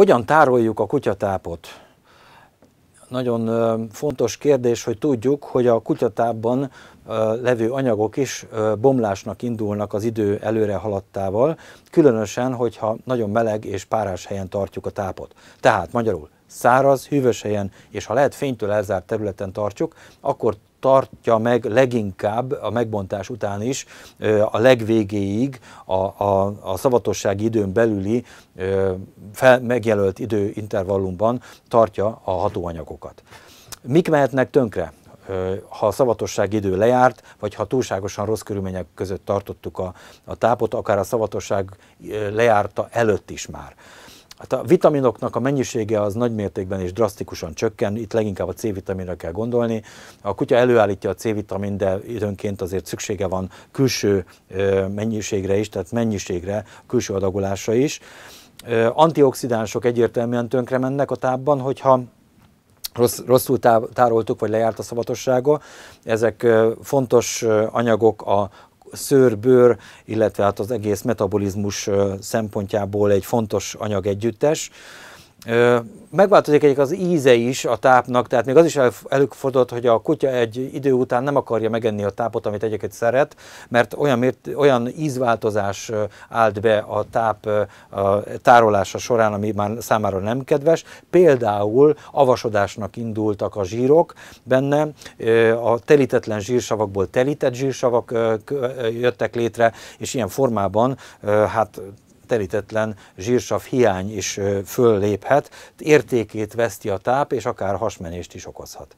Hogyan tároljuk a kutyatápot? Nagyon fontos kérdés, hogy tudjuk, hogy a kutyatápban levő anyagok is bomlásnak indulnak az idő előre haladtával, különösen, hogyha nagyon meleg és párás helyen tartjuk a tápot. Tehát magyarul száraz, hűvös helyen, és ha lehet fénytől elzárt területen tartjuk, akkor tartja meg leginkább a megbontás után is a legvégéig a, a, a szavatossági időn belüli fel, megjelölt időintervallumban tartja a hatóanyagokat. Mik mehetnek tönkre? ha a szavatosság idő lejárt, vagy ha túlságosan rossz körülmények között tartottuk a, a tápot, akár a szavatosság lejárta előtt is már. Hát a vitaminoknak a mennyisége az nagymértékben és drasztikusan csökken, itt leginkább a C-vitaminra kell gondolni. A kutya előállítja a C-vitamin, de időnként azért szüksége van külső mennyiségre is, tehát mennyiségre, külső adagolásra is. Antioxidánsok egyértelműen tönkre mennek a tápban, hogyha rossz, rosszul tároltuk, vagy lejárt a szabatossága. Ezek fontos anyagok a szőr, bőr, illetve hát az egész metabolizmus szempontjából egy fontos anyag együttes. Megváltozik egyik az íze is a tápnak, tehát még az is előfordult, hogy a kutya egy idő után nem akarja megenni a tápot, amit egyébként szeret, mert olyan, mért, olyan ízváltozás állt be a táp a tárolása során, ami már számára nem kedves. Például avasodásnak indultak a zsírok benne, a telítetlen zsírsavakból telített zsírsavak jöttek létre, és ilyen formában hát telítetlen zsírsav hiány is fölléphet, értékét veszti a táp, és akár hasmenést is okozhat.